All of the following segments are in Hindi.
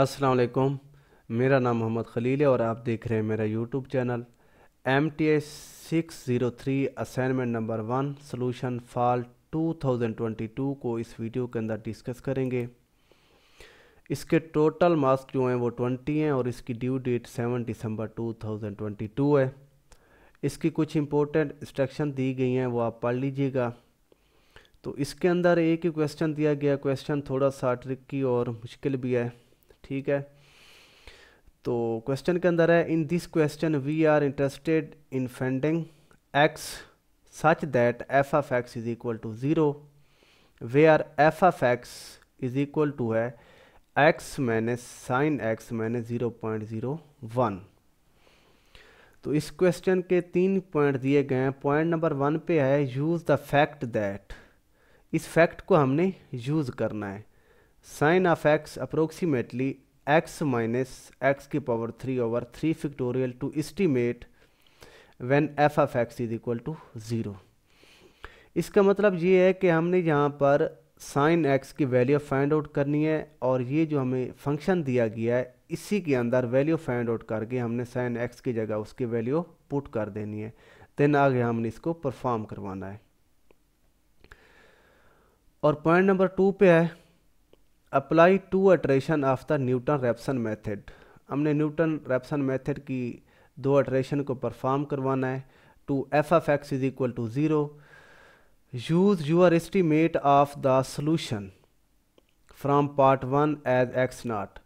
असलकुम मेरा नाम मोहम्मद खलील है और आप देख रहे हैं मेरा YouTube channel M T S six zero three assignment number one solution fall two thousand twenty two को इस वीडियो के अंदर डिस्कस करेंगे इसके टोटल मार्क्स जो हैं वो ट्वेंटी हैं और इसकी due date seven December two है इसकी कुछ इंपॉर्टेंट इंस्ट्रक्शन दी गई हैं वो आप पढ़ लीजिएगा तो इसके अंदर एक ही क्वेश्चन दिया गया क्वेश्चन थोड़ा सा ट्रिकी और मुश्किल भी है ठीक है तो क्वेश्चन के अंदर है in this question we are interested in finding x such that f f x is equal to zero where f f x is equal to है x minus sine x minus zero point zero one तो इस क्वेश्चन के तीन पॉइंट दिए गए हैं पॉइंट नंबर वन पे है यूज़ द फैक्ट दैट इस फैक्ट को हमने यूज़ करना है sine of x approximately x minus x की power three over three factorial to estimate when f of x is equal to zero इसका मतलब ये है कि हमने यहाँ पर साइन एक्स की वैल्यू फाइंड आउट करनी है और ये जो हमें फंक्शन दिया गया है इसी के अंदर वैल्यू फाइंड आउट करके हमने साइन एक्स की जगह उसकी वैल्यू पुट कर देनी है देन आगे हमने इसको परफॉर्म करवाना है और पॉइंट नंबर टू पे है apply two iteration of the Newton Raphson method हमने न्यूटन रेप्सन मेथड की दो अट्रेशन को परफॉर्म करवाना है to f f x is equal to zero use your estimate of the solution from part one as x naught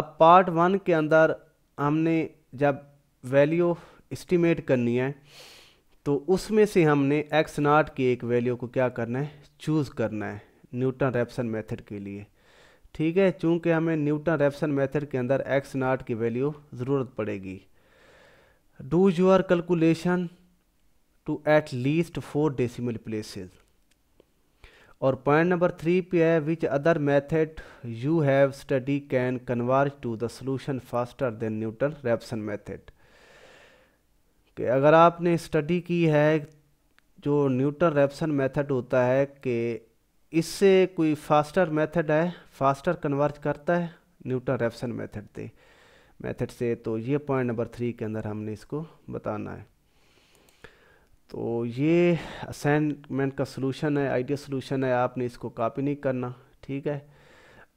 अब पार्ट वन के अंदर हमने जब वैल्यू इस्टीमेट करनी है तो उसमें से हमने एक्स नाट की एक वैल्यू को क्या करना है चूज़ करना है न्यूटन रेप्सन मेथड के लिए ठीक है चूंकि हमें न्यूटन रेफसन मेथड के अंदर एक्स नाट की वैल्यू ज़रूरत पड़ेगी do your calculation to at least four decimal places और पॉइंट नंबर थ्री पे है which other method you have study can converge to the solution faster than Newton Raphson method कि अगर आपने स्टडी की है जो न्यूटन रेपसन मेथड होता है कि इससे कोई फास्टर मेथड है फास्टर कन्वर्ज करता है न्यूटन रेफसन मेथड से मेथड से तो ये पॉइंट नंबर थ्री के अंदर हमने इसको बताना है तो ये असाइनमेंट का सलूशन है आइडिया सलूशन है आपने इसको कॉपी नहीं करना ठीक है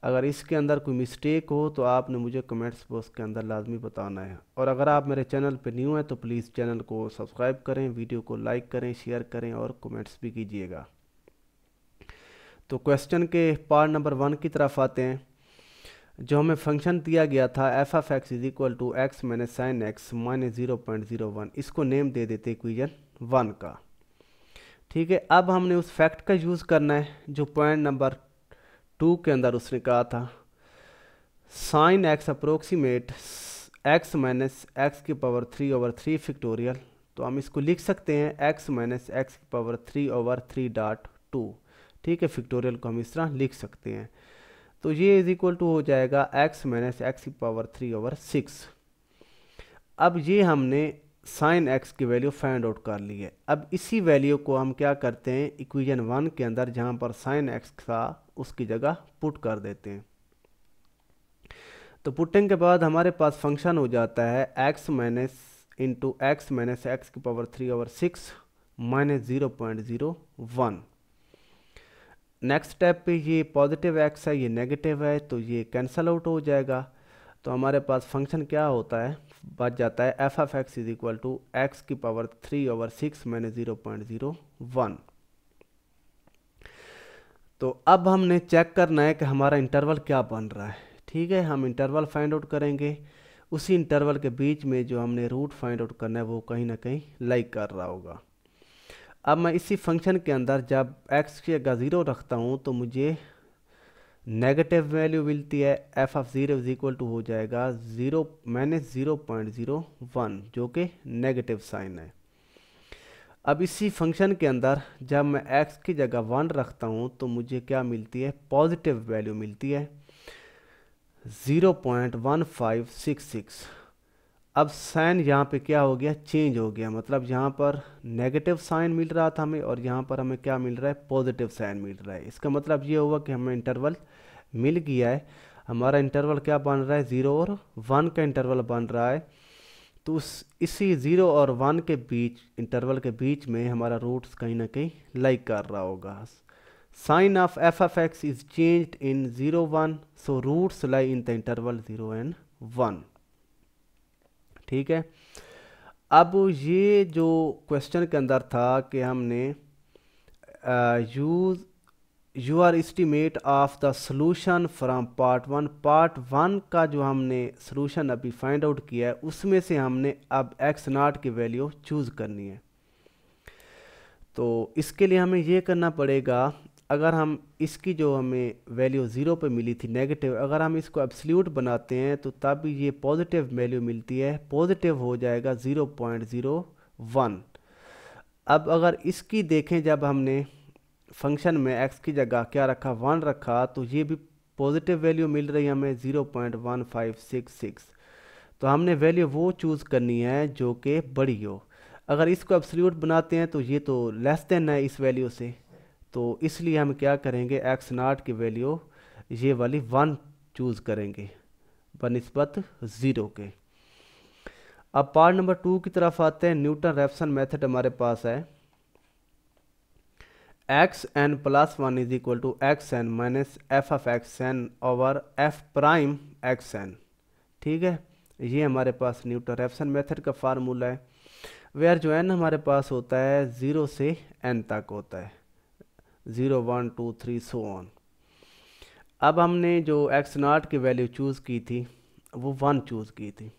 अगर इसके अंदर कोई मिस्टेक हो तो आपने मुझे कमेंट्स बॉक्स के अंदर लाजमी बताना है और अगर आप मेरे चैनल पर न्यू हैं तो प्लीज़ चैनल को सब्सक्राइब करें वीडियो को लाइक करें शेयर करें और कमेंट्स भी कीजिएगा तो क्वेश्चन के पार्ट नंबर वन की तरफ आते हैं जो हमें फंक्शन दिया गया था f f x is equal to x minus sine x minus zero point zero one इसको नेम दे देते इक्वेशन वन का ठीक है अब हमने उस फैक्ट का यूज़ करना है जो पॉइंट नंबर टू के अंदर उसने कहा था sine x approximate x minus x की power three over three factorial तो हम इसको लिख सकते हैं एक्स माइनस एक्स की power three over three dot two ठीक है फिक्टोरियल को हम इस तरह लिख सकते हैं तो ये इज इक्वल टू हो जाएगा एक्स माइनस एक्स की पावर थ्री ओवर सिक्स अब ये हमने साइन एक्स की वैल्यू फाइंड आउट कर ली है अब इसी वैल्यू को हम क्या करते हैं इक्वेशन वन के अंदर जहां पर साइन एक्स था उसकी जगह पुट कर देते हैं तो पुटिंग के बाद हमारे पास फंक्शन हो जाता है x minus into x minus x की power three over six minus zero point zero one next step पे ये पॉजिटिव एक्स है ये नेगेटिव है तो ये कैंसल आउट हो जाएगा तो हमारे पास फंक्शन क्या होता है बच जाता है f f x is equal to x की power three over six minus zero point zero one तो अब हमने चेक करना है कि हमारा इंटरवल क्या बन रहा है ठीक है हम इंटरवल फाइंड आउट करेंगे उसी इंटरवल के बीच में जो हमने रूट फाइंड आउट करना है वो कहीं ना कहीं लाइक कर रहा होगा अब मैं इसी फंक्शन के अंदर जब एक्स की जगह ज़ीरो रखता हूँ तो मुझे नेगेटिव वैल्यू मिलती है f of zero is equal to हो जाएगा zero minus zero point zero one जो कि नेगेटिव साइन है अब इसी फंक्शन के अंदर जब मैं एक्स की जगह वन रखता हूँ तो मुझे क्या मिलती है पॉजिटिव वैल्यू मिलती है zero point one five six six अब साइन यहाँ पे क्या हो गया चेंज हो गया मतलब यहाँ पर नेगेटिव साइन मिल रहा था हमें और यहाँ पर हमें क्या मिल रहा है पॉजिटिव साइन मिल रहा है इसका मतलब ये हुआ कि हमें इंटरवल मिल गया है हमारा इंटरवल क्या बन रहा है ज़ीरो और वन का इंटरवल बन रहा है तो उस इसी ज़ीरो और वन के बीच इंटरवल के बीच में हमारा रूट्स कहीं ना कहीं लाइक कर रहा होगा sign of f f x is change in zero one so roots lie in the interval zero and one ठीक है अब ये जो क्वेश्चन के अंदर था कि हमने use your estimate of the solution from part one part one का जो हमने सोलूशन अभी फाइंड आउट किया है उसमें से हमने अब एक्स नाट की वैल्यू चूज़ करनी है तो इसके लिए हमें यह करना पड़ेगा अगर हम इसकी जो हमें वैल्यू ज़ीरो पे मिली थी नेगेटिव अगर हम इसको एब्सल्यूट बनाते हैं तो तब ये पॉजिटिव वैल्यू मिलती है पॉजिटिव हो जाएगा ज़ीरो पॉइंट ज़ीरो वन अब अगर इसकी देखें जब हमने फंक्शन में एक्स की जगह क्या रखा वन रखा तो ये भी पॉजिटिव वैल्यू मिल रही है हमें zero point one five six six तो हमने वैल्यू वो चूज़ करनी है जो कि बड़ी हो अगर इसको एब्सल्यूट बनाते हैं तो ये तो लेस देन है इस वैल्यू से तो इसलिए हम क्या करेंगे एक्स नाट की वैल्यू ये वाली वन चूज़ करेंगे बनस्बत ज़ीरो के अब पार्ट नंबर टू की तरफ आते हैं न्यूटन रेफसन मेथड हमारे पास है x n plus one is equal to x n minus f f x n over f prime x n ठीक है ये हमारे पास न्यूटन रेफसन मेथड का फार्मूला है वेयर जो एन हमारे पास होता है ज़ीरो से एन तक होता है zero one two three so on अब हमने जो एक्स नाट की वैल्यू चूज़ की थी वो वन चूज़ की थी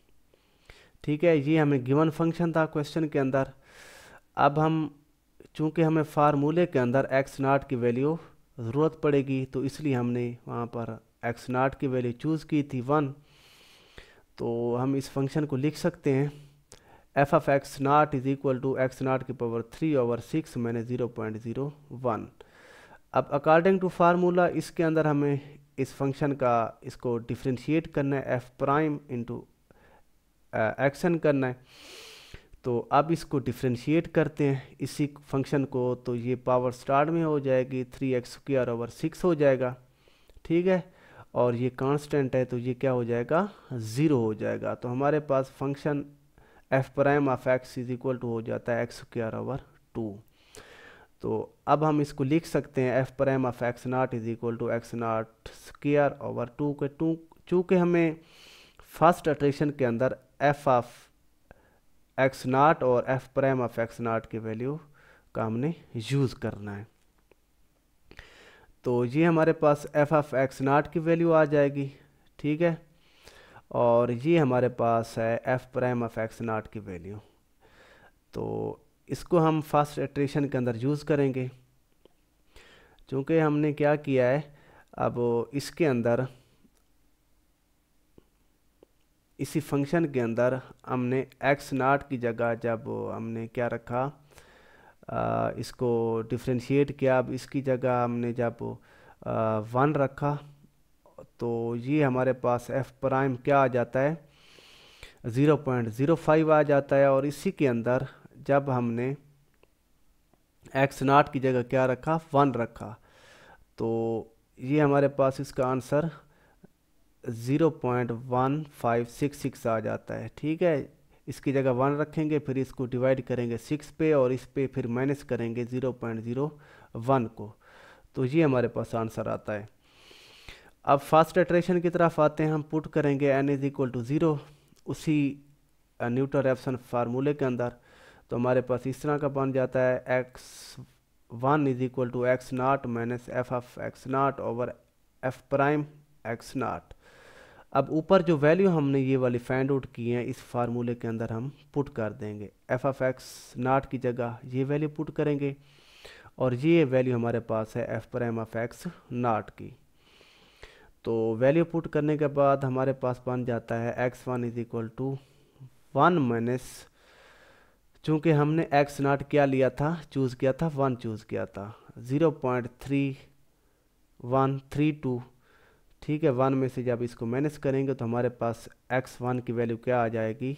ठीक है ये हमें गिवन फंक्शन था क्वेश्चन के अंदर अब हम चूँकि हमें फार्मूले के अंदर एक्स नाट की वैल्यू ज़रूरत पड़ेगी तो इसलिए हमने वहाँ पर एक्स नाट की वैल्यू चूज़ की थी वन तो हम इस फंक्शन को लिख सकते हैं f f x naught is equal to x naught की power three over six minus zero point zero one अब अकॉर्डिंग टू फार्मूला इसके अंदर हमें इस फंक्शन का इसको डिफ्रेंशिएट करना है एफ प्राइम इंटू एक्शन करना है तो अब इसको डिफ्रेंशिएट करते हैं इसी फंक्शन को तो ये पावर स्टार्ट में हो जाएगी three x square over six हो जाएगा ठीक है और ये कांस्टेंट है तो ये क्या हो जाएगा ज़ीरो हो जाएगा तो हमारे पास function f prime of x is equal to हो जाता है एक्स स्क्र ओवर टू तो अब हम इसको लिख सकते हैं f prime of x naught is equal to x naught square over two के टू चूँकि हमें फर्स्ट अट्रेशन के अंदर एफ ऑफ एक्स नाट और f prime of x naught की वैल्यू का हमने यूज़ करना है तो ये हमारे पास एफ ऑफ एक्स नाट की वैल्यू आ जाएगी ठीक है और ये हमारे पास है f prime of x naught की वैल्यू तो इसको हम फास्ट एट्रेशन के अंदर यूज़ करेंगे चूँकि हमने क्या किया है अब इसके अंदर इसी फंक्शन के अंदर हमने एक्स नाट की जगह जब हमने क्या रखा आ, इसको डिफ्रेंशिएट किया अब इसकी जगह हमने जब वन रखा तो ये हमारे पास एफ प्राइम क्या आ जाता है ज़ीरो पॉइंट ज़ीरो फाइव आ जाता है और इसी के अंदर जब हमने एक्स नाट की जगह क्या रखा वन रखा तो ये हमारे पास इसका answer zero point one five six six आ जाता है ठीक है इसकी जगह वन रखेंगे फिर इसको डिवाइड करेंगे सिक्स पे और इस पे फिर माइनस करेंगे ज़ीरो पॉइंट ज़ीरो वन को तो ये हमारे पास आंसर आता है अब फास्ट एट्रेशन की तरफ आते हैं हम पुट करेंगे n is equal to zero उसी न्यूटन रेप्सन फार्मूले के अंदर तो हमारे पास इस तरह का बन जाता है x one is equal to x naught minus f of x naught over f prime x naught अब ऊपर जो वैल्यू हमने ये वाली फाइंड आउट की है इस फार्मूले के अंदर हम पुट कर देंगे एफ ऑफ एक्स नाट की जगह ये वैल्यू पुट करेंगे और ये वैल्यू हमारे पास है f prime of x naught की तो वैल्यू पुट करने के बाद हमारे पास बन जाता है x one is equal to one minus चूँकि हमने एक्स नॉट क्या लिया था चूज़ किया था वन चूज़ किया था zero point three one three two ठीक है वन में से जब इसको माइनस करेंगे तो हमारे पास एक्स वन की वैल्यू क्या आ जाएगी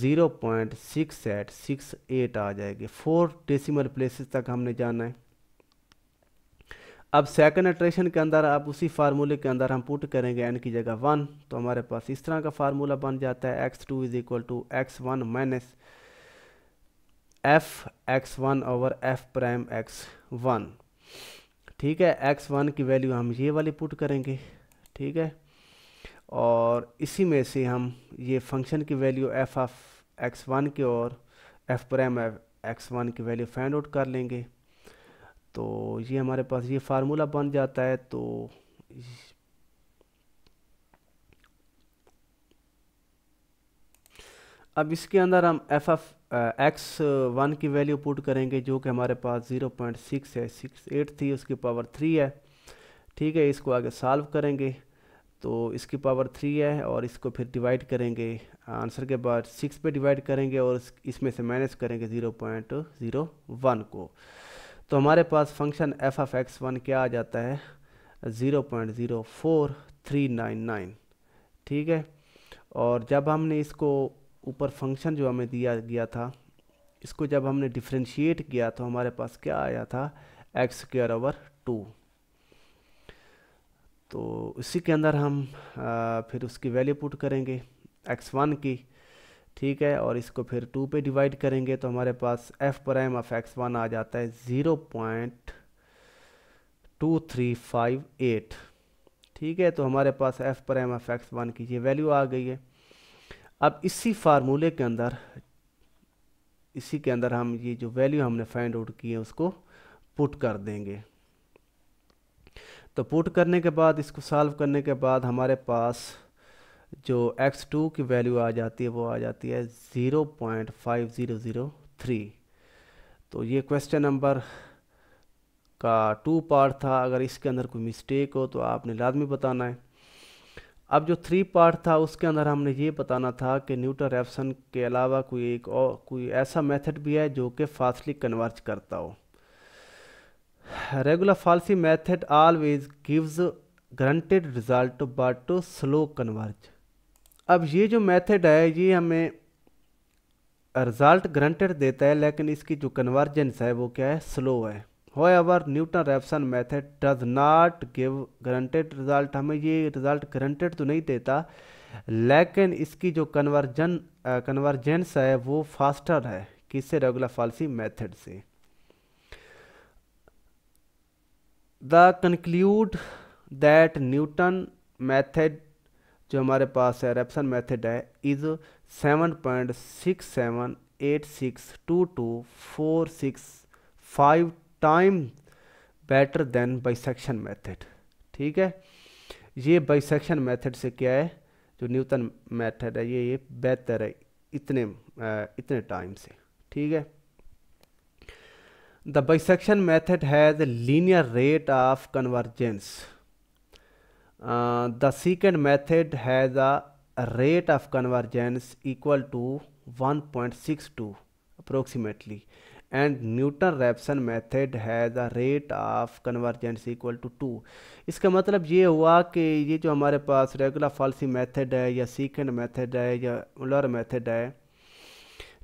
zero point six eight six eight आ जाएगी फोर डेसिमल प्लेसेस तक हमने जाना है अब सेकंड एट्रेशन के अंदर आप उसी फार्मूले के अंदर हम पुट करेंगे एन की जगह वन तो हमारे पास इस तरह का फार्मूला बन जाता है x two is equal to x one minus f x one over f prime x one ठीक है एक्स वन की वैल्यू हम ये वाली पुट करेंगे ठीक है और इसी में से हम ये फंक्शन की value f of x one की और एफ प्राइम एक्स वन की वैल्यू फाइंड आउट कर लेंगे तो ये हमारे पास ये फार्मूला बन जाता है तो अब इसके अंदर हम एफ एफ एक्स वन की वैल्यू पुट करेंगे जो कि हमारे पास ज़ीरो पॉइंट सिक्स है सिक्स एट थी उसकी पावर थ्री है ठीक है इसको आगे सॉल्व करेंगे तो इसकी पावर थ्री है और इसको फिर डिवाइड करेंगे आंसर के बाद सिक्स पे डिवाइड करेंगे और इसमें से माइनस करेंगे ज़ीरो पॉइंट ज़ीरो वन को तो हमारे पास function f of x one क्या आ जाता है zero point zero four three nine nine ठीक है और जब हमने इसको ऊपर फंक्शन जो हमें दिया गया था इसको जब हमने डिफ्रेंशिएट किया तो हमारे पास क्या आया था एक्स स्क्र ओवर टू तो इसी के अंदर हम आ, फिर उसकी वैल्यू पुट करेंगे एक्स वन की ठीक है और इसको फिर टू पे डिवाइड करेंगे तो हमारे पास f prime of x one आ जाता है zero point two three five eight ठीक है तो हमारे पास f prime of x one की ये वैल्यू आ गई है अब इसी फार्मूले के अंदर इसी के अंदर हम ये जो वैल्यू हमने फाइंड आउट की है उसको पुट कर देंगे तो पुट करने के बाद इसको सॉल्व करने के बाद हमारे पास जो x2 की वैल्यू आ जाती है वो आ जाती है 0.5003 तो ये क्वेश्चन नंबर का टू पार्ट था अगर इसके अंदर कोई मिस्टेक हो तो आपने लाजमी बताना है अब जो थ्री पार्ट था उसके अंदर हमने ये बताना था कि न्यूटन रेपसन के अलावा कोई एक और कोई ऐसा मेथड भी है जो कि फास्टली कन्वर्ज करता हो regular falsi method always gives granted result but slow converge अब ये जो मेथड है ये हमें रिज़ल्ट ग्रंटेड देता है लेकिन इसकी जो कन्वर्जेंस है वो क्या है स्लो है However, Newton-Raphson method does not give guaranteed result हमें ये result guaranteed तो नहीं देता लेकिन इसकी जो कन्वर्जन कन्वर्जेंस है वो फास्टर है किससे रेगुलर फॉल्सी मेथड से the conclude that Newton method जो हमारे पास है रेप्सन मेथड है is seven point six seven eight six two two four six five time better than bisection method ठीक है ये बाइसेक्शन मेथड से क्या है जो न्यूटन मेथड है ये ये बेहतर है इतने आ, इतने टाइम से ठीक है the bisection method has linear rate of convergence the secant method has a rate of convergence equal to 1.62 approximately and Newton Raphson method है a rate of convergence equal to two इसका मतलब ये हुआ कि ये जो हमारे पास रेगुलर फॉल्सी मेथड है या सीकेंड मेथड है या उलर मेथड है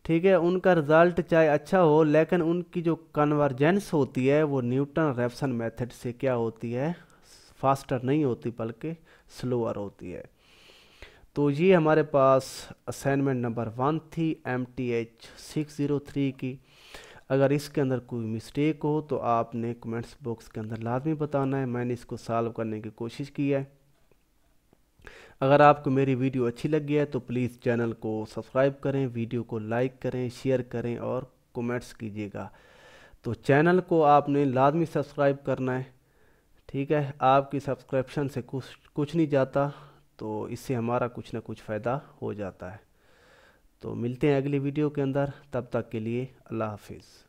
ठीक है उनका रिज़ल्ट चाहे अच्छा हो लेकिन उनकी जो कन्वर्जेंस होती है वो न्यूटन रेपसन मेथड से क्या होती है फास्टर नहीं होती बल्कि स्लोअर होती है तो ये हमारे पास असाइनमेंट नंबर वन थी M T H six zero three की अगर इसके अंदर कोई मिस्टेक हो तो आपने कमेंट्स बॉक्स के अंदर लाजमी बताना है मैंने इसको सॉल्व करने की कोशिश की है अगर आपको मेरी वीडियो अच्छी लगी है तो प्लीज़ चैनल को सब्सक्राइब करें वीडियो को लाइक करें शेयर करें और कमेंट्स कीजिएगा तो चैनल को आपने लाजमी सब्सक्राइब करना है ठीक है आपकी सब्सक्रिप्शन से कुछ कुछ नहीं जाता तो इससे हमारा कुछ ना कुछ फ़ायदा हो जाता है तो मिलते हैं अगली वीडियो के अंदर तब तक के लिए अल्लाह हाफिज़